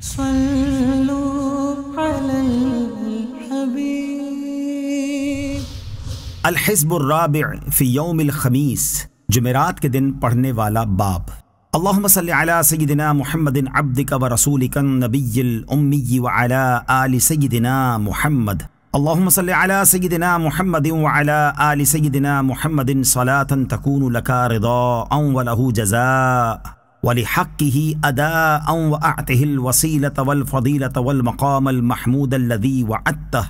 صلوا على الحبيب الحزب الرابع في يوم الخميس جمعرات کے دن پڑھنے والا باب اللهم صل على سيدنا محمد عبدك ورسولك النبي الأمي وعلى آل سيدنا محمد اللهم صل على سيدنا محمد وعلى آل سيدنا محمد صلاة تكون لك رضاء وله جزاء ولحقه أداء وأعطه الوسيلة والفضيلة والمقام المحمود الذي وعدته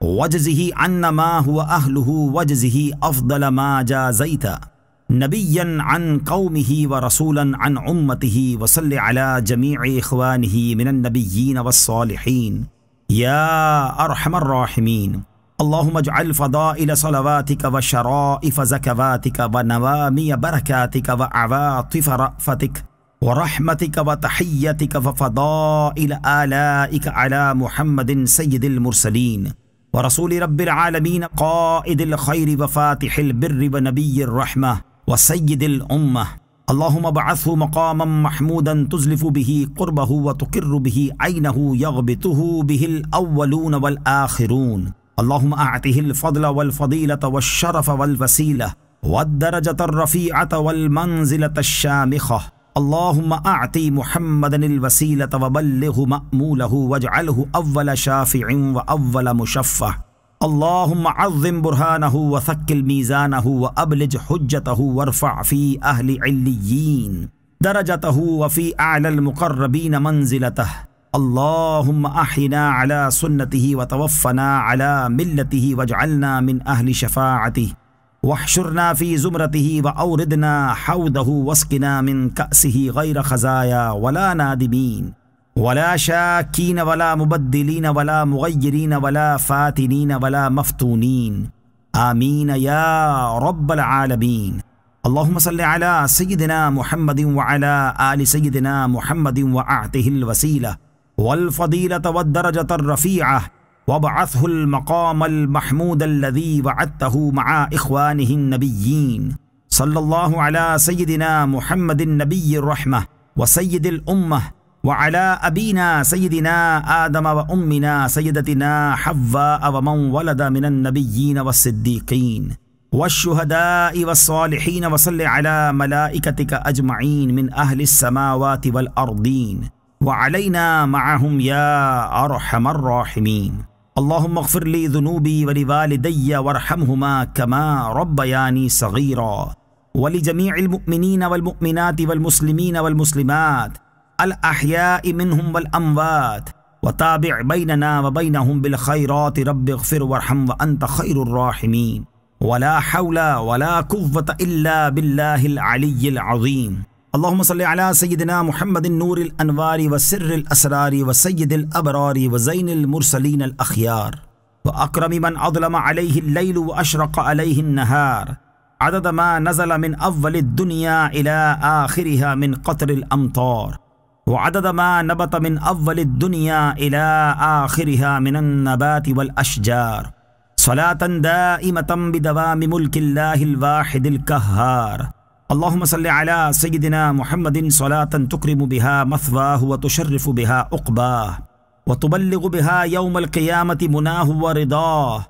وجزه عن ما هو أهله وجزه أفضل ما جازيت نبيا عن قومه ورسولا عن أمته وصل على جميع إخوانه من النبيين والصالحين يا أرحم الراحمين اللهم اجعل فضائل صلواتك وشرائف زكواتك ونوامي بركاتك وعواطف رأفتك ورحمتك وتحيتك وفضائل آلائك على محمد سيد المرسلين ورسول رب العالمين قائد الخير وفاتح البر ونبي الرحمة وسيد الأمة اللهم ابعثه مقاما محمودا تزلف به قربه وتقر به عينه يغبطه به الأولون والآخرون اللهم أعطه الفضل والفضيلة والشرف والوسيلة والدرجة الرفيعة والمنزلة الشامخة اللهم أعطي محمدا الوسيلة وبلغه مأموله واجعله أول شافع وأول مشفع اللهم عظم برهانه وثقل ميزانه وأبلج حجته وارفع في أهل عليين درجته وفي أعلى المقربين منزلته اللهم أحينا على سنته وتوفنا على ملته واجعلنا من أهل شفاعته واحشرنا في زمرته وأوردنا حوضه واسقنا من كأسه غير خزايا ولا نادمين ولا شاكين ولا مبدلين ولا مغيرين ولا فاتنين ولا مفتونين آمين يا رب العالمين اللهم صل على سيدنا محمد وعلى آل سيدنا محمد وأعته الوسيلة والفضيلة والدرجة الرفيعة وابعثه المقام المحمود الذي وعدته مع إخوانه النبيين صلى الله على سيدنا محمد النبي الرحمة وسيد الأمة وعلى أبينا سيدنا آدم وأمنا سيدتنا حواء ومن ولد من النبيين والصديقين والشهداء والصالحين وصل على ملائكتك أجمعين من أهل السماوات والأرضين وعلينا معهم يا أرحم الراحمين اللهم اغفر لي ذنوبي ولوالدي وارحمهما كما ربياني صغيرا ولجميع المؤمنين والمؤمنات والمسلمين والمسلمات الأحياء منهم والأموات وتابع بيننا وبينهم بالخيرات رب اغفر وارحم وأنت خير الراحمين ولا حول ولا قوة إلا بالله العلي العظيم اللهم صل على سيدنا محمد النور الأنوار وسر الأسرار وسيد الأبرار وزين المرسلين الأخيار وأكرم من أظلم عليه الليل وأشرق عليه النهار عدد ما نزل من أول الدنيا إلى آخرها من قطر الأمطار وعدد ما نبت من أول الدنيا إلى آخرها من النبات والأشجار صلاة دائمة بدوام ملك الله الواحد الكهار اللهم صل على سيدنا محمد صلاة تكرم بها مثواه وتشرف بها عقباه وتبلغ بها يوم القيامة مناه ورضاه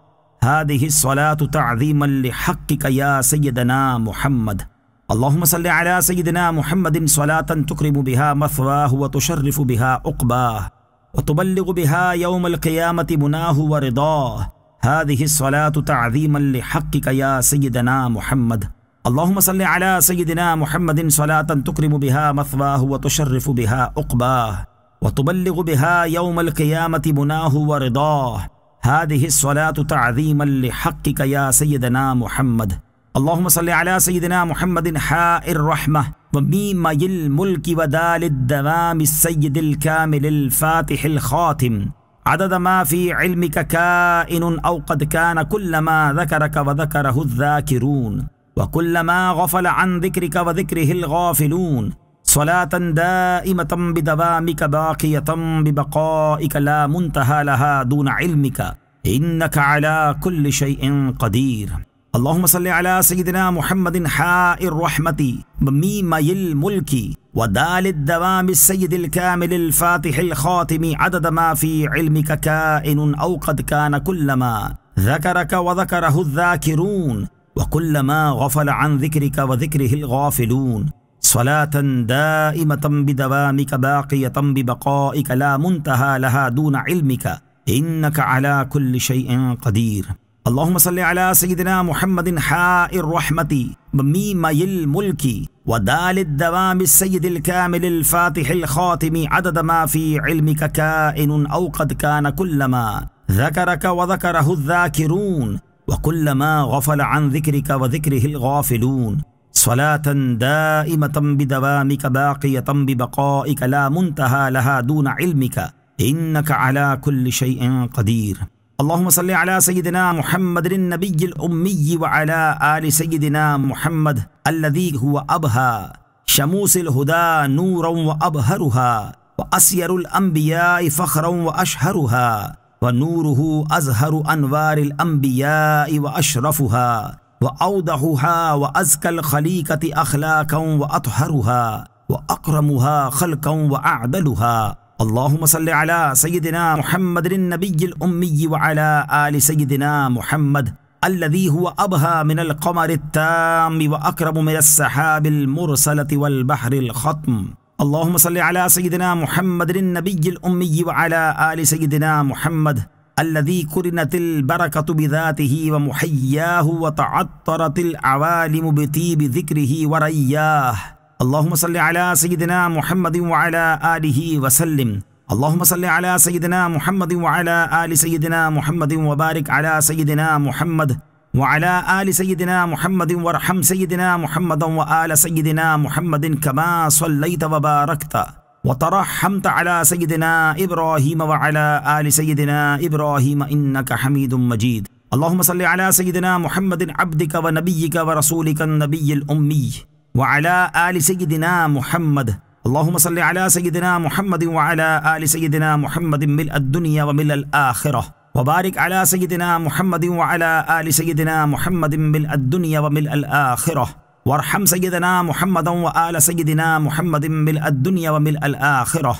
هذه الصلاة تعظيما لحقك يا سيدنا محمد اللهم صل على سيدنا محمد صلاة تكرم بها مثواه وتشرف بها عقباه وتبلغ بها يوم القيامة مناه ورضاه هذه الصلاة تعظيما لحقك يا سيدنا محمد اللهم صل على سيدنا محمد صلاة تكرم بها مثواه وتشرف بها عقباه وتبلغ بها يوم القيامة مناه ورضاه هذه الصلاة تعظيما لحقك يا سيدنا محمد اللهم صل على سيدنا محمد حاء الرحمة وميم الملك ودال الدمام السيد الكامل الفاتح الخاتم عدد ما في علمك كائن أو قد كان كل ما ذكرك وذكره الذاكرون وكلما غفل عن ذكرك وذكره الغافلون صلاة دائمة بدوامك باقية ببقائك لا منتهى لها دون علمك إنك على كل شيء قدير اللهم صل على سيدنا محمد حاء الرحمة ميم الملك ودال الدوام السيد الكامل الفاتح الخاتم عدد ما في علمك كائن أو قد كان كلما ذكرك وذكره الذاكرون وكلما غفل عن ذكرك وذكره الغافلون صلاة دائمة بدوامك باقية ببقائك لا منتهى لها دون علمك إنك على كل شيء قدير اللهم صل على سيدنا محمد حاء الرحمة ميم الملك ودال الدوام السيد الكامل الفاتح الخاتم عدد ما في علمك كائن أو قد كان كلما ذكرك وذكره الذاكرون وكلما غفل عن ذكرك وذكره الغافلون صلاة دائمة بدوامك باقية ببقائك لا منتهى لها دون علمك إنك على كل شيء قدير اللهم صل على سيدنا محمد النبي الأمي وعلى آل سيدنا محمد الذي هو أبهى شموس الهدى نورا وأبهرها وأسير الأنبياء فخرا وأشهرها ونوره أزهر أنوار الأنبياء وأشرفها وأوضحها وأزكى الخليقة أخلاقا وأطهرها وأكرمها خلقا وأعدلها اللهم صل على سيدنا محمد النبي الأمي وعلى آل سيدنا محمد الذي هو أبهى من القمر التام وأكرم من السحاب المرسلة والبحر الخطم اللهم صل على سيدنا محمد النبي الأمي وعلى آل سيدنا محمد الذي كرنت البركة بذاته ومحياه وتعطرت العوالم بطيب ذكره ورياه اللهم صل على سيدنا محمد وعلى آله وسلم اللهم صل على سيدنا محمد وعلى آل سيدنا محمد وبارك على سيدنا محمد وعلى آل سيدنا محمد وارحم سيدنا محمد وآل سيدنا محمد كما صليت وباركت وترحمت على سيدنا إبراهيم وعلى آل سيدنا إبراهيم إنك حميد مجيد اللهم صل على سيدنا محمد عبدك ونبيك ورسولك النبي الأمي وعلى آل سيدنا محمد اللهم صل على سيدنا محمد وعلى آل سيدنا محمد ملء الدنيا وملء الآخرة وبارك على سيدنا محمد وعلى آل سيدنا محمد ملء الدنيا وملء الآخرة وارحم سيدنا محمدا وآل سيدنا محمد ملء الدنيا وملء الآخرة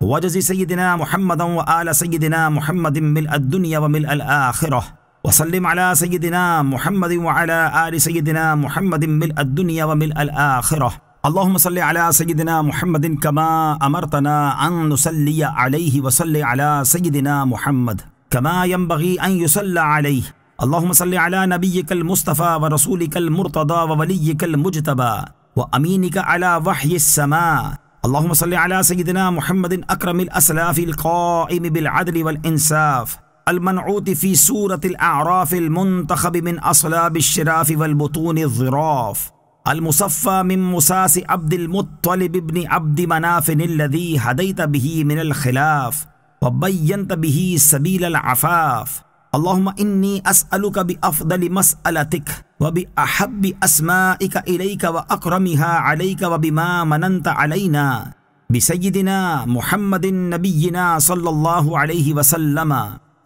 وجز سيدنا محمدا وآل سيدنا محمد ملء الدنيا وملء الآخرة وسلم على سيدنا محمد وعلى آل سيدنا محمد ملء الدنيا وملء الآخرة اللهم صل على سيدنا محمد كما أمرتنا أن نصلي عليه وصل على سيدنا محمد كما ينبغي أن يصلى عليه اللهم صل على نبيك المصطفى ورسولك المرتضى ووليك المجتبى وأمينك على وحي السماء اللهم صل على سيدنا محمد أكرم الأسلاف القائم بالعدل والإنصاف المنعوت في سورة الأعراف المنتخب من أصلاب الشراف والبطون الظراف المصفى من مساس عبد المطلب بن عبد مناف الذي هديت به من الخلاف وبينت به سبيل العفاف اللهم إني أسألك بأفضل مسألتك وبأحب أسمائك إليك وأكرمها عليك وبما مننت علينا بسيدنا محمد نبينا صلى الله عليه وسلم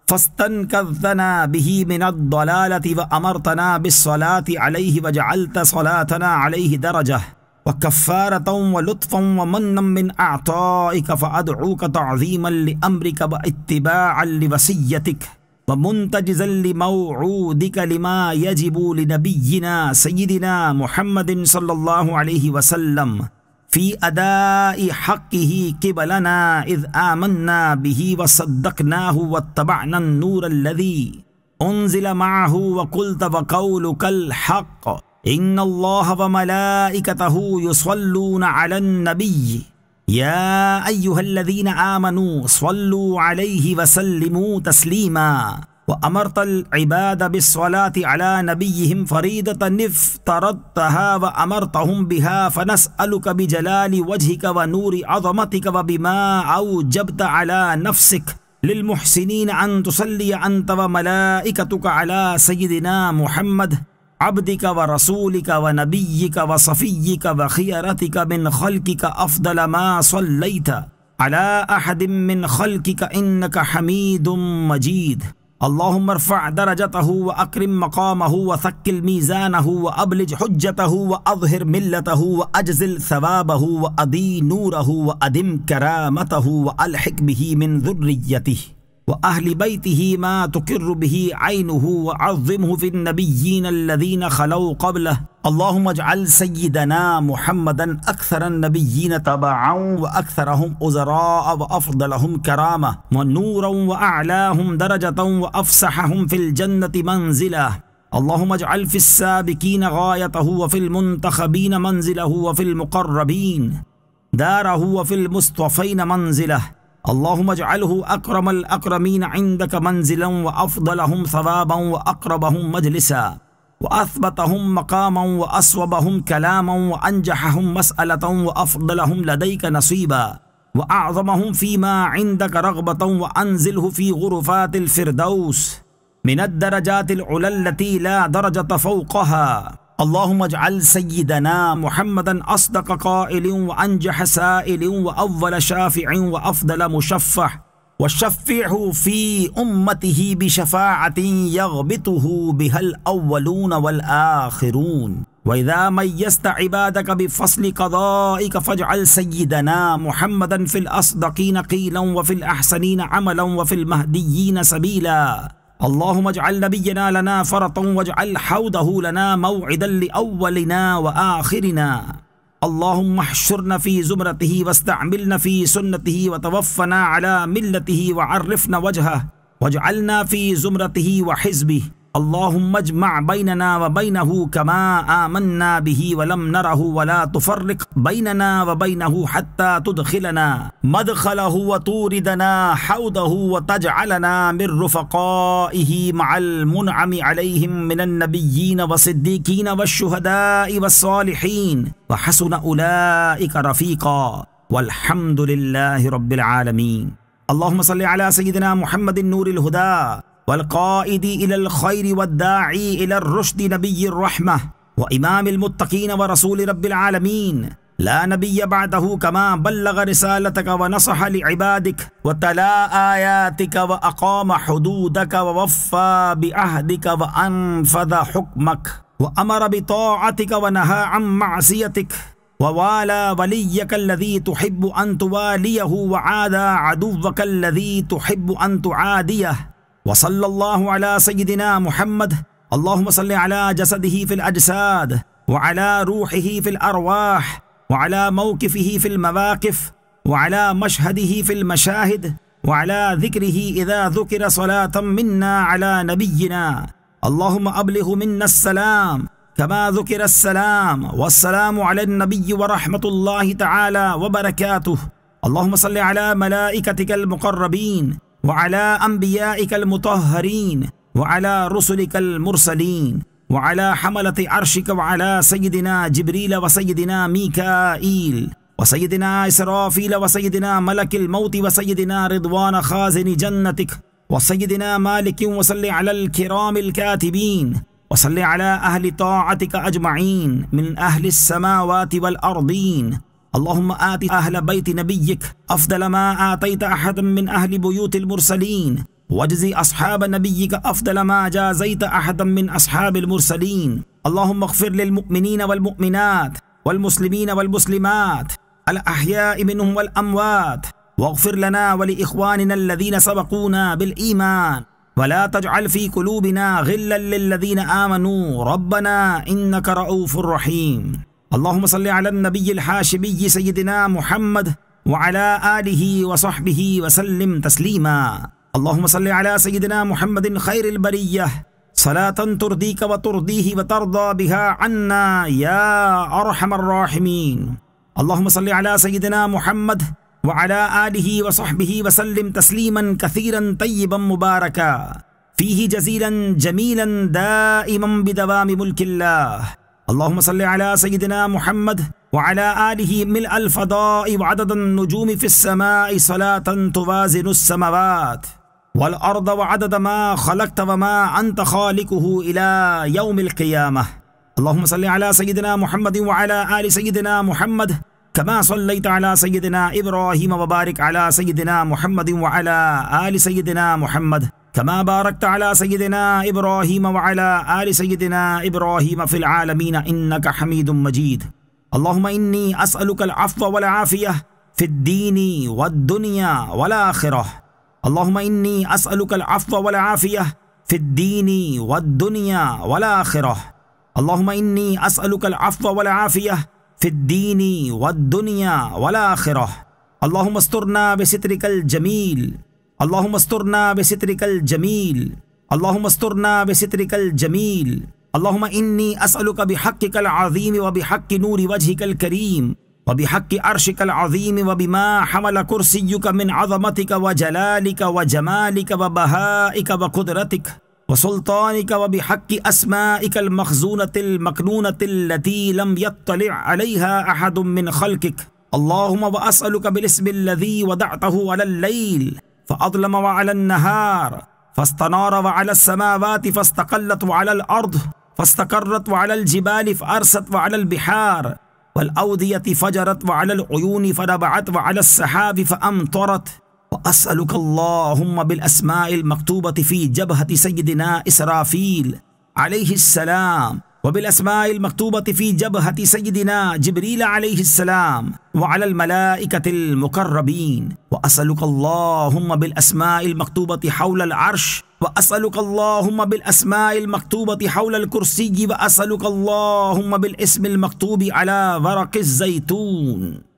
فاستنكذنا به من الضلالة وأمرتنا بالصلاة عليه وجعلت صلاتنا عليه درجة وكفارة ولطفا ومنا من أعطائك فأدعوك تعظيما لأمرك واتباعا لوصيتك ومنتجزا لموعودك لما يجب لنبينا سيدنا محمد صلى الله عليه وسلم في أداء حقه قبلنا إذ آمنا به وصدقناه واتبعنا النور الذي أنزل معه وقلت وقولك الحق إن الله وملائكته يصلون على النبي يا أيها الذين آمنوا صلوا عليه وسلموا تسليما وأمرت العباد بالصلاة على نبيهم فريضة افترضتها وأمرتهم بها فنسألك بجلال وجهك ونور عظمتك وبما أوجبت على نفسك للمحسنين أن تصلي أنت وملائكتك على سيدنا محمد عبدك ورسولك ونبيك وصفيك وخيرتك من خلقك أفضل ما صليت على أحد من خلقك إنك حميد مجيد اللهم ارفع درجته وأكرم مقامه وثقل ميزانه وأبلج حجته وأظهر ملته وأجزل ثوابه وأدي نوره وأدم كرامته وألحق به من ذريته وأهل بيته ما تقر به عينه وعظمه في النبيين الذين خلوا قبله اللهم اجعل سيدنا محمدا أكثر النبيين تبعا وأكثرهم أزراء وأفضلهم كرامة ونورا وأعلاهم درجة وأفسحهم في الجنة منزله اللهم اجعل في السابقين غايته وفي المنتخبين منزله وفي المقربين داره وفي المصطفين منزله اللهم اجعله أكرم الأكرمين عندك منزلا وأفضلهم ثوابا وأقربهم مجلسا وأثبتهم مقاما وأصوبهم كلاما وأنجحهم مسألة وأفضلهم لديك نصيبا وأعظمهم فيما عندك رغبة وأنزله في غرفات الفردوس من الدرجات العلى التي لا درجة فوقها اللهم اجعل سيدنا محمدا أصدق قائل وأنجح سائل وأفضل شافع وأفضل مشفع وشفعه في أمته بشفاعة يغبطه بها الأولون والآخرون وإذا ميزت عبادك بفصل قضائك فاجعل سيدنا محمدا في الأصدقين قيلا وفي الأحسنين عملا وفي المهديين سبيلا اللهم اجعل نبينا لنا فرطا واجعل حوضه لنا موعدا لأولنا وآخرنا اللهم احشرنا في زمرته واستعملنا في سنته وتوفنا على ملته وعرفنا وجهه واجعلنا في زمرته وحزبه اللهم اجمع بيننا وبينه كما آمنا به ولم نره ولا تفرق بيننا وبينه حتى تدخلنا مدخله وتوردنا حوضه وتجعلنا من رفقائه مع المنعم عليهم من النبيين والصديقين والشهداء والصالحين وحسن أولئك رفيقا والحمد لله رب العالمين اللهم صل على سيدنا محمد النور الهدى والقائد إلى الخير والداعي إلى الرشد نبي الرحمة وإمام المتقين ورسول رب العالمين لا نبي بعده كما بلغ رسالتك ونصح لعبادك وتلا آياتك وأقام حدودك ووفى بعهدك وأنفذ حكمك وأمر بطاعتك ونهى عن معصيتك ووالى وليك الذي تحب أن تواليه وعادى عدوك الذي تحب أن تعاديه وصلى الله على سيدنا محمد اللهم صل على جسده في الأجساد وعلى روحه في الأرواح وعلى موقفه في المواقف وعلى مشهده في المشاهد وعلى ذكره إذا ذكر صلاة منا على نبينا اللهم أبلغ منا السلام كما ذكر السلام والسلام على النبي ورحمة الله تعالى وبركاته اللهم صل على ملائكتك المقربين وعلى أنبيائك المطهرين وعلى رسلك المرسلين وعلى حملة عرشك وعلى سيدنا جبريل وسيدنا ميكائيل وسيدنا إسرافيل وسيدنا ملك الموت وسيدنا رضوان خازن جنتك وسيدنا مالك وصل على الكرام الكاتبين وصل على أهل طاعتك أجمعين من أهل السماوات والأرضين اللهم آت أهل بيت نبيك أفضل ما آتيت أحدا من أهل بيوت المرسلين واجزي أصحاب نبيك أفضل ما جازيت أحدا من أصحاب المرسلين اللهم اغفر للمؤمنين والمؤمنات والمسلمين والمسلمات الأحياء منهم والأموات واغفر لنا ولإخواننا الذين سبقونا بالإيمان ولا تجعل في قلوبنا غلا للذين آمنوا ربنا إنك رؤوف رحيم اللهم صل على النبي الحاشمي سيدنا محمد وعلى آله وصحبه وسلم تسليما اللهم صل على سيدنا محمد خير البرية صلاة ترضيك وترضيه وترضى بها عنا يا أرحم الراحمين اللهم صل على سيدنا محمد وعلى آله وصحبه وسلم تسليما كثيرا طيبا مباركا فيه جزيلا جميلا دائما بدوام ملك الله اللهم صل على سيدنا محمد وعلى آله ملء الفضاء وعدد النجوم في السماء صلاة توازن السماوات والأرض وعدد ما خلقت وما أنت خالقه إلى يوم القيامة اللهم صل على سيدنا محمد وعلى آل سيدنا محمد كما صليت على سيدنا إبراهيم وبارك على سيدنا محمد وعلى آل سيدنا محمد كما باركت على سيدنا إبراهيم وعلى آل سيدنا إبراهيم في العالمين إنك حميد مجيد اللهم إني أسألك العفو والعافية في الدين والدنيا والآخرة اللهم إني أسألك العفو والعافية في الدين والدنيا والآخرة اللهم إني أسألك العفو والعافية في الدين والدنيا والآخرة اللهم استرنا بسترك الجميل اللهم استرنا بسترك الجميل اللهم استرنا بسترك الجميل اللهم إني أسألك بحقك العظيم وبحق نور وجهك الكريم وبحق عرشك العظيم وبما حمل كرسيك من عظمتك وجلالك وجمالك وبهائك وقدرتك وسلطانك وبحق أسمائك المخزونة المكنونة التي لم يطلع عليها أحد من خلقك اللهم وأسألك بالاسم الذي وضعته على الليل فأظلم وعلى النهار فاستنار وعلى السماوات فاستقلت وعلى الأرض فاستقرت وعلى الجبال فأرست وعلى البحار والأودية فجرت وعلى العيون فنبعت وعلى السحاب فأمطرت وأسألك اللهم بالأسماء المكتوبة في جبهة سيدنا إسرافيل عليه السلام وبالأسماء المكتوبة في جبهة سيدنا جبريل عليه السلام وعلى الملائكة المقربين وأسألك اللهم بالأسماء المكتوبة حول العرش وأسألك اللهم بالأسماء المكتوبة حول الكرسي وأسألك اللهم بالاسم المكتوب على ورق الزيتون